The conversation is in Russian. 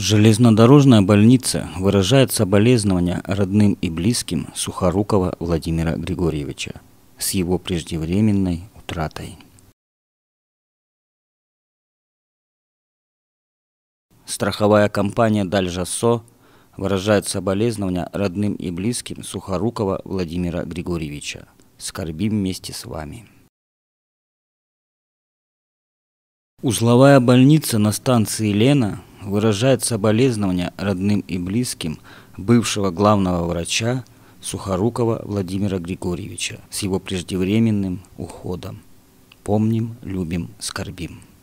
Железнодорожная больница выражает соболезнования родным и близким Сухорукова Владимира Григорьевича с его преждевременной утратой. Страховая компания «Дальжасо» выражает соболезнования родным и близким Сухорукова Владимира Григорьевича. Скорбим вместе с вами. Узловая больница на станции Лена – выражает соболезнования родным и близким бывшего главного врача Сухорукова Владимира Григорьевича с его преждевременным уходом. Помним, любим, скорбим.